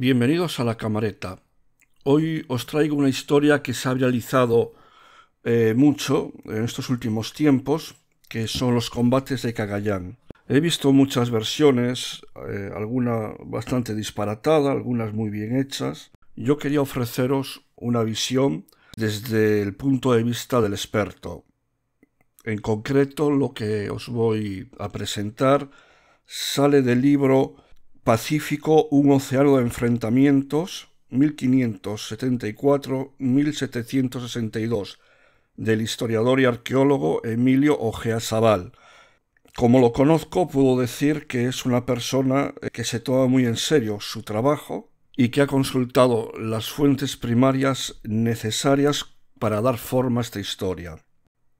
Bienvenidos a la camareta. Hoy os traigo una historia que se ha realizado eh, mucho en estos últimos tiempos, que son los combates de Cagayán. He visto muchas versiones, algunas eh, alguna bastante disparatada, algunas muy bien hechas. Yo quería ofreceros una visión desde el punto de vista del experto. En concreto, lo que os voy a presentar sale del libro Pacífico, un océano de enfrentamientos, 1574-1762, del historiador y arqueólogo Emilio Ojea Zabal. Como lo conozco, puedo decir que es una persona eh, que se toma muy en serio su trabajo y que ha consultado las fuentes primarias necesarias para dar forma a esta historia.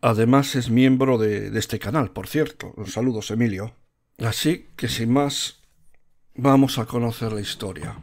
Además es miembro de, este canal, por cierto. Un saludos, Emilio. Así que sin más, Vamos a conocer la historia.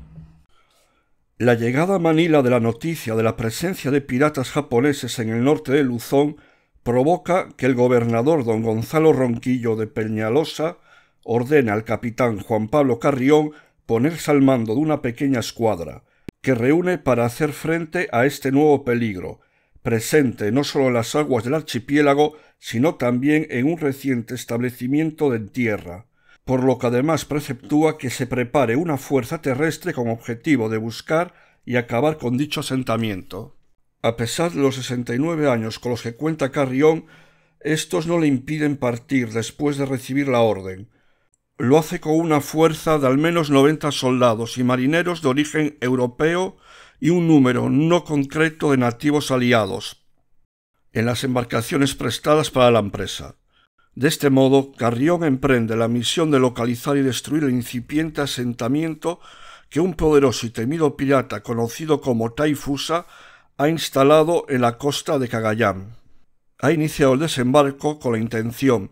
La llegada a Manila de la noticia de la presencia de piratas japoneses en el norte de Luzón provoca que el gobernador don Gonzalo Ronquillo de Peñalosa ordene al capitán Juan Pablo Carrión ponerse al mando de una pequeña escuadra, que reúne para hacer frente a este nuevo peligro, presente no solo en las aguas del archipiélago, sino también en un reciente establecimiento de tierra, por lo que además preceptúa que se prepare una fuerza terrestre con objetivo de buscar y acabar con dicho asentamiento. A pesar de los 69 años con los que cuenta Carrión, estos no le impiden partir después de recibir la orden. Lo hace con una fuerza de al menos 90 soldados y marineros de origen europeo y un número no concreto de nativos aliados en las embarcaciones prestadas para la empresa. De este modo, Carrión emprende la misión de localizar y destruir el incipiente asentamiento que un poderoso y temido pirata conocido como Taifusa ha instalado en la costa de Cagayán. Ha iniciado el desembarco con la intención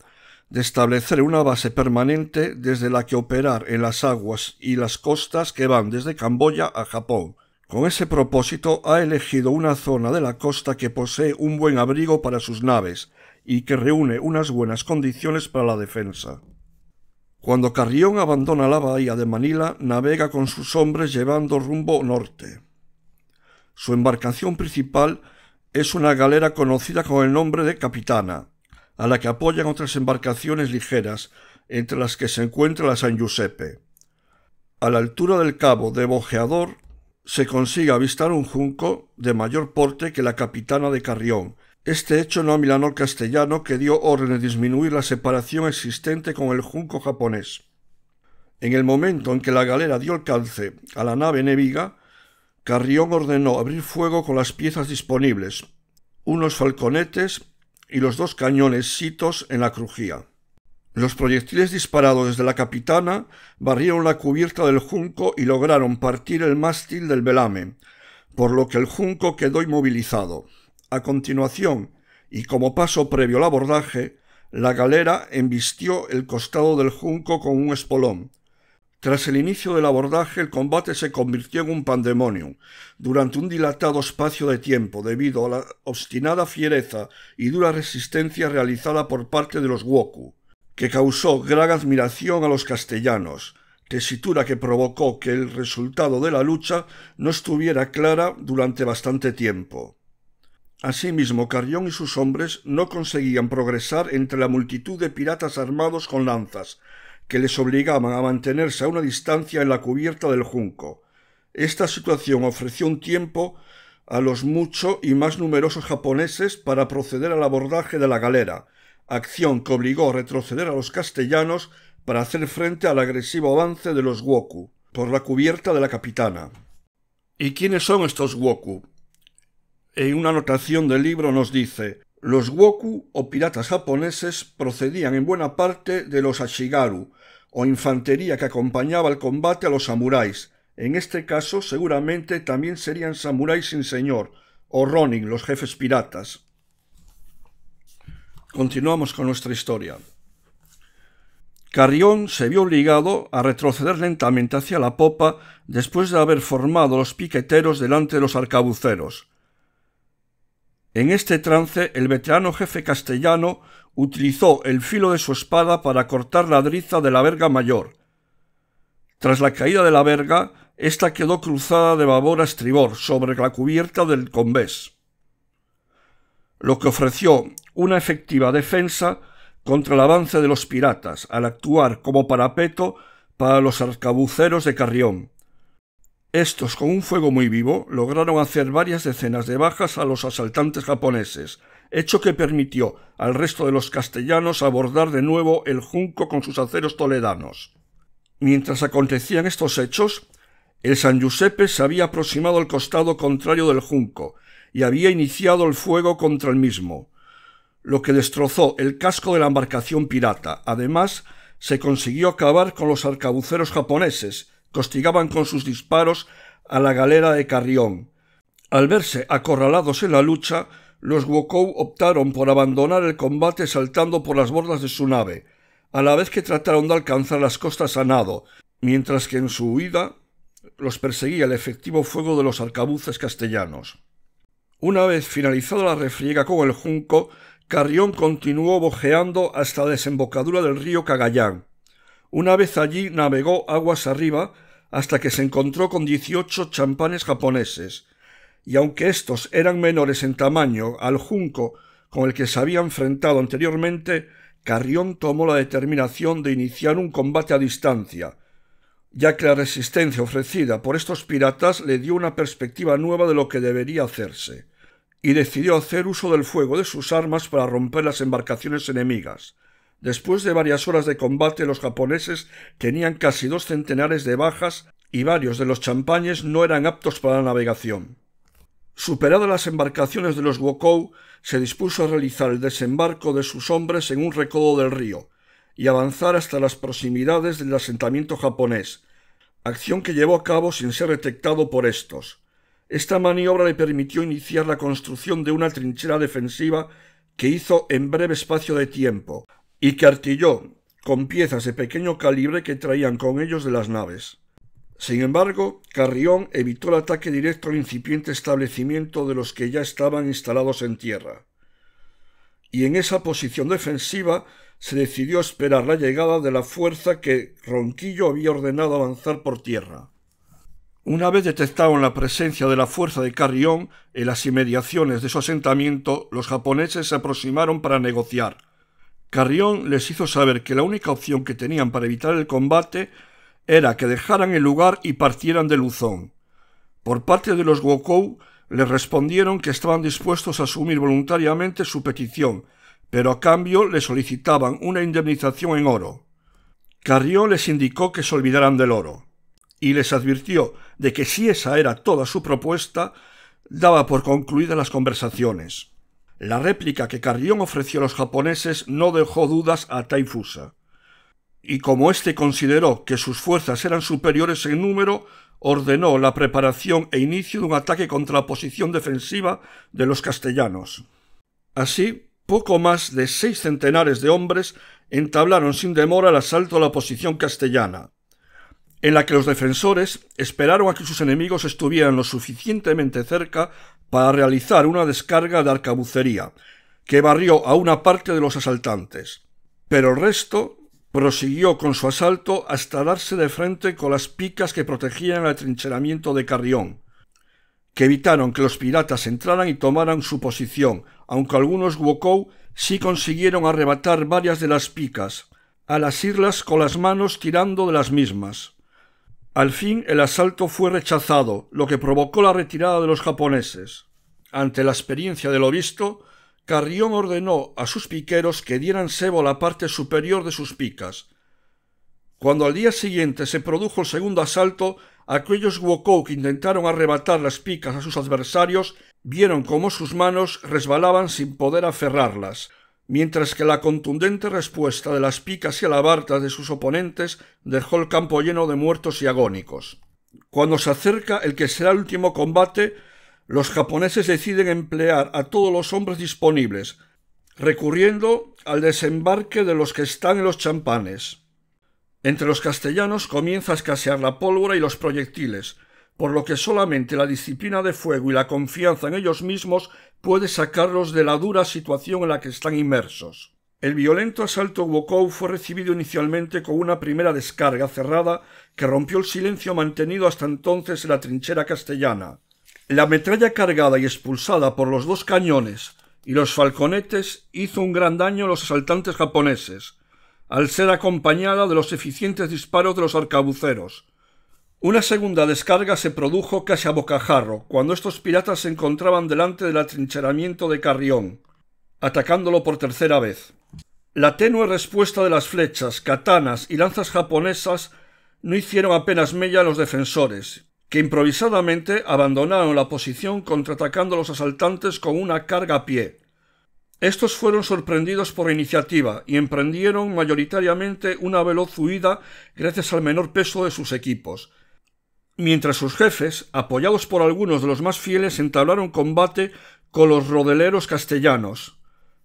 de establecer una base permanente desde la que operar en las aguas y las costas que van desde Camboya a Japón. Con ese propósito ha elegido una zona de la costa que posee un buen abrigo para sus naves, y que reúne unas buenas condiciones para la defensa. Cuando Carrión abandona la bahía de Manila, navega con sus hombres llevando rumbo norte. Su embarcación principal es una galera conocida con el nombre de Capitana, a la que apoyan otras embarcaciones ligeras, entre las que se encuentra la San Giuseppe. A la altura del cabo de Bojeador se consigue avistar un junco de mayor porte que la capitana de Carrión, este hecho no amilanó al castellano, que dio orden de disminuir la separación existente con el junco japonés. En el momento en que la galera dio alcance a la nave Neviga, Carrión ordenó abrir fuego con las piezas disponibles, unos falconetes y los dos cañones sitos en la crujía. Los proyectiles disparados desde la capitana barrieron la cubierta del junco y lograron partir el mástil del velame, por lo que el junco quedó inmovilizado. A continuación, y como paso previo al abordaje, la galera embistió el costado del junco con un espolón. Tras el inicio del abordaje, el combate se convirtió en un pandemonium. Durante un dilatado espacio de tiempo, debido a la obstinada fiereza y dura resistencia realizada por parte de los Woku, que causó gran admiración a los castellanos, tesitura que provocó que el resultado de la lucha no estuviera clara durante bastante tiempo. Asimismo, Carrión y sus hombres no conseguían progresar entre la multitud de piratas armados con lanzas, que les obligaban a mantenerse a una distancia en la cubierta del junco. Esta situación ofreció un tiempo a los mucho y más numerosos japoneses para proceder al abordaje de la galera, acción que obligó a retroceder a los castellanos para hacer frente al agresivo avance de los Woku por la cubierta de la capitana. ¿Y quiénes son estos Woku? en una anotación del libro nos dice los woku o piratas japoneses procedían en buena parte de los ashigaru o infantería que acompañaba el combate a los samuráis. En este caso seguramente también serían samuráis sin señor o ronin, los jefes piratas. Continuamos con nuestra historia. Carrión se vio obligado a retroceder lentamente hacia la popa después de haber formado los piqueteros delante de los arcabuceros. En este trance el veterano jefe castellano utilizó el filo de su espada para cortar la driza de la verga mayor. Tras la caída de la verga, ésta quedó cruzada de babor a estribor sobre la cubierta del convés, lo que ofreció una efectiva defensa contra el avance de los piratas al actuar como parapeto para los arcabuceros de Carrión. Estos, con un fuego muy vivo, lograron hacer varias decenas de bajas a los asaltantes japoneses, hecho que permitió al resto de los castellanos abordar de nuevo el junco con sus aceros toledanos. Mientras acontecían estos hechos, el San Giuseppe se había aproximado al costado contrario del junco y había iniciado el fuego contra el mismo, lo que destrozó el casco de la embarcación pirata. Además, se consiguió acabar con los arcabuceros japoneses, Costigaban con sus disparos a la galera de Carrión. Al verse acorralados en la lucha, los Wokou optaron por abandonar el combate saltando por las bordas de su nave, a la vez que trataron de alcanzar las costas a nado, mientras que en su huida los perseguía el efectivo fuego de los arcabuces castellanos. Una vez finalizada la refriega con el junco, Carrión continuó bojeando hasta la desembocadura del río Cagayán. Una vez allí navegó aguas arriba hasta que se encontró con dieciocho champanes japoneses, y aunque estos eran menores en tamaño al junco con el que se había enfrentado anteriormente, Carrión tomó la determinación de iniciar un combate a distancia, ya que la resistencia ofrecida por estos piratas le dio una perspectiva nueva de lo que debería hacerse, y decidió hacer uso del fuego de sus armas para romper las embarcaciones enemigas, Después de varias horas de combate los japoneses tenían casi dos centenares de bajas y varios de los champañes no eran aptos para la navegación. Superadas las embarcaciones de los Wokou, se dispuso a realizar el desembarco de sus hombres en un recodo del río y avanzar hasta las proximidades del asentamiento japonés, acción que llevó a cabo sin ser detectado por estos. Esta maniobra le permitió iniciar la construcción de una trinchera defensiva que hizo en breve espacio de tiempo, y que artilló con piezas de pequeño calibre que traían con ellos de las naves. Sin embargo, Carrión evitó el ataque directo al incipiente establecimiento de los que ya estaban instalados en tierra. Y en esa posición defensiva se decidió esperar la llegada de la fuerza que Ronquillo había ordenado avanzar por tierra. Una vez detectaron la presencia de la fuerza de Carrión en las inmediaciones de su asentamiento, los japoneses se aproximaron para negociar, Carrión les hizo saber que la única opción que tenían para evitar el combate era que dejaran el lugar y partieran de Luzón. Por parte de los Wokou les respondieron que estaban dispuestos a asumir voluntariamente su petición, pero a cambio le solicitaban una indemnización en oro. Carrión les indicó que se olvidaran del oro, y les advirtió de que si esa era toda su propuesta, daba por concluidas las conversaciones. La réplica que Carrión ofreció a los japoneses no dejó dudas a Taifusa. Y como éste consideró que sus fuerzas eran superiores en número, ordenó la preparación e inicio de un ataque contra la posición defensiva de los castellanos. Así, poco más de seis centenares de hombres entablaron sin demora el asalto a la posición castellana, en la que los defensores esperaron a que sus enemigos estuvieran lo suficientemente cerca para realizar una descarga de arcabucería, que barrió a una parte de los asaltantes. Pero el resto prosiguió con su asalto hasta darse de frente con las picas que protegían el atrincheramiento de Carrión, que evitaron que los piratas entraran y tomaran su posición, aunque algunos Wokou sí consiguieron arrebatar varias de las picas, al asirlas con las manos tirando de las mismas. Al fin el asalto fue rechazado, lo que provocó la retirada de los japoneses. Ante la experiencia de lo visto, Carrión ordenó a sus piqueros que dieran sebo a la parte superior de sus picas. Cuando al día siguiente se produjo el segundo asalto, aquellos Wokou que intentaron arrebatar las picas a sus adversarios vieron cómo sus manos resbalaban sin poder aferrarlas mientras que la contundente respuesta de las picas y alabartas de sus oponentes dejó el campo lleno de muertos y agónicos. Cuando se acerca el que será el último combate, los japoneses deciden emplear a todos los hombres disponibles, recurriendo al desembarque de los que están en los champanes. Entre los castellanos comienza a escasear la pólvora y los proyectiles, por lo que solamente la disciplina de fuego y la confianza en ellos mismos puede sacarlos de la dura situación en la que están inmersos. El violento asalto Wokou fue recibido inicialmente con una primera descarga cerrada que rompió el silencio mantenido hasta entonces en la trinchera castellana. La metralla cargada y expulsada por los dos cañones y los falconetes hizo un gran daño a los asaltantes japoneses, al ser acompañada de los eficientes disparos de los arcabuceros, una segunda descarga se produjo casi a bocajarro, cuando estos piratas se encontraban delante del atrincheramiento de Carrión, atacándolo por tercera vez. La tenue respuesta de las flechas, katanas y lanzas japonesas no hicieron apenas mella a los defensores, que improvisadamente abandonaron la posición contraatacando a los asaltantes con una carga a pie. Estos fueron sorprendidos por iniciativa y emprendieron mayoritariamente una veloz huida gracias al menor peso de sus equipos, mientras sus jefes, apoyados por algunos de los más fieles, entablaron combate con los rodeleros castellanos.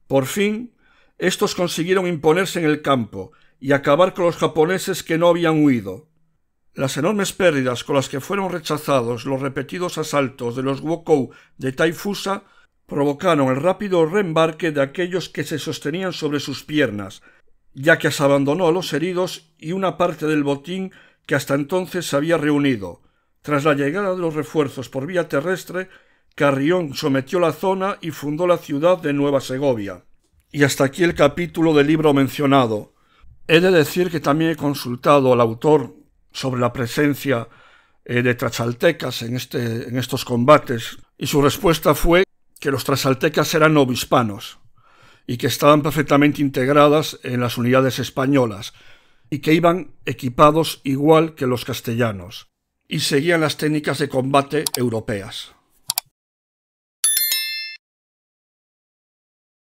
Por fin, estos consiguieron imponerse en el campo y acabar con los japoneses que no habían huido. Las enormes pérdidas con las que fueron rechazados los repetidos asaltos de los Wokou de Taifusa provocaron el rápido reembarque de aquellos que se sostenían sobre sus piernas, ya que se abandonó a los heridos y una parte del botín que hasta entonces se había reunido. Tras la llegada de los refuerzos por vía terrestre, Carrión sometió la zona y fundó la ciudad de Nueva Segovia. Y hasta aquí el capítulo del libro mencionado. He de decir que también he consultado al autor sobre la presencia eh, de trasaltecas en, este, en estos combates y su respuesta fue que los trasaltecas eran obispanos y que estaban perfectamente integradas en las unidades españolas, y que iban equipados igual que los castellanos, y seguían las técnicas de combate europeas.